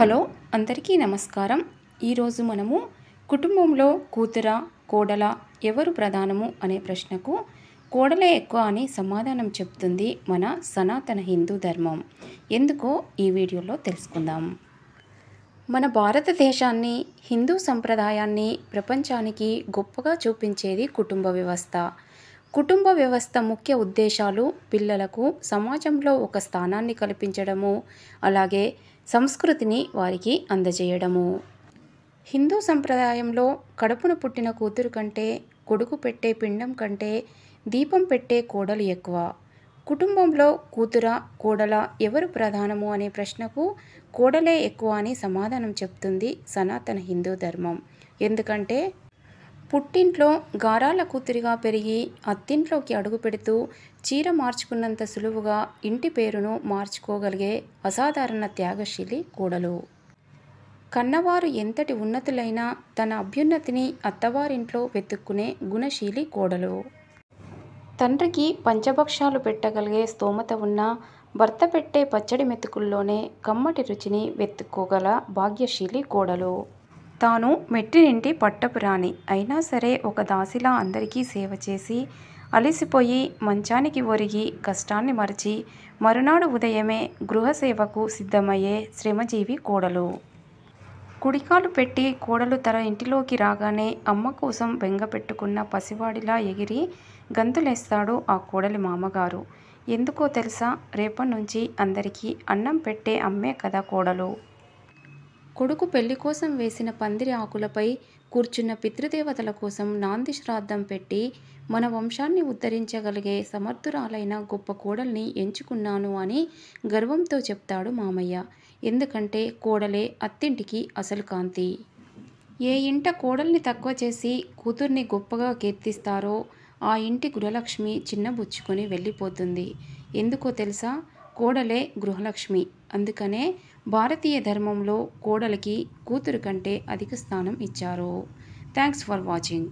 hello అందరికీ నమస్కారం ఈరోజు మనము కుటుంబంలో కూతుర కోడల ఎవరు ప్రధానము అనే ప్రశ్నకు కోడలే ఎక్కువ అని సమాధానం చెప్తుంది మన సనాతన హిందూ ధర్మం ఎందుకో ఈ వీడియోలో తెలుసుకుందాం మన భారతదేశాన్ని హిందూ సంప్రదాయాన్ని ప్రపంచానికి గొప్పగా చూపించేది కుటుంబ వ్యవస్థ కుటుంబ వ్యవస్థ ముఖ్య ఉద్దేశాలు పిల్లలకు సమాజంలో ఒక స్థానాన్ని కల్పించడము అలాగే సంస్కృతిని వారికి అందజేయడము హిందూ సంప్రదాయంలో కడుపున పుట్టిన కూతురు కంటే కొడుకు పెట్టే పిండం కంటే దీపం పెట్టే కోడలు ఎక్కువ కుటుంబంలో కూతుర కోడల ఎవరు ప్రధానము అనే ప్రశ్నకు కోడలే ఎక్కువ అని సమాధానం చెప్తుంది సనాతన హిందూ ధర్మం ఎందుకంటే పుట్టింట్లో గారాల కూతురిగా పెరిగి అత్తింట్లోకి అడుగు పెడుతూ చీర మార్చుకున్నంత సులువుగా ఇంటి పేరును మార్చుకోగలిగే అసాధారణ త్యాగశీలి కూడలు కన్నవారు ఎంతటి ఉన్నతులైనా తన అభ్యున్నతిని అత్తవారింట్లో వెతుక్కునే గుణశీలి కోడలు తండ్రికి పంచభక్షాలు పెట్టగలిగే స్తోమత ఉన్న భర్త పెట్టే పచ్చడి మెతుకుల్లోనే కమ్మటి రుచిని వెతుక్కోగల భాగ్యశీలి కోడలు తాను మెట్టినింటి పట్టపురాణి అయినా సరే ఒక దాసిలా అందరికీ సేవ చేసి అలసిపోయి మంచానికి ఒరిగి కష్టాన్ని మరచి మరునాడు ఉదయమే గృహసేవకు సిద్ధమయ్యే శ్రమజీవి కోడలు కుడికాలు పెట్టి కోడలు తన ఇంటిలోకి రాగానే అమ్మ కోసం బెంగ పెట్టుకున్న పసివాడిలా ఎగిరి గంతులేస్తాడు ఆ కోడలి మామగారు ఎందుకో తెలుసా రేపటి నుంచి అందరికీ అన్నం పెట్టే అమ్మే కదా కోడలు కొడుకు పెళ్లి కోసం వేసిన పందిరి ఆకులపై కూర్చున్న పితృదేవతల కోసం నాంది శ్రాద్ధం పెట్టి మన వంశాన్ని ఉద్ధరించగలిగే సమర్థురాలైన గొప్ప కోడల్ని ఎంచుకున్నాను అని గర్వంతో చెప్తాడు మామయ్య ఎందుకంటే కోడలే అత్తింటికి అసలు కాంతి ఏ ఇంట కోడల్ని తక్కువ చేసి కూతుర్ని గొప్పగా కీర్తిస్తారో ఆ ఇంటి గృహలక్ష్మి చిన్నబుచ్చుకొని వెళ్ళిపోతుంది ఎందుకో తెలుసా కోడలే గృహలక్ష్మి అందుకనే భారతీయ ధర్మంలో కోడలికి కూతురు కంటే అధిక స్థానం ఇచ్చారు థ్యాంక్స్ ఫర్ వాచింగ్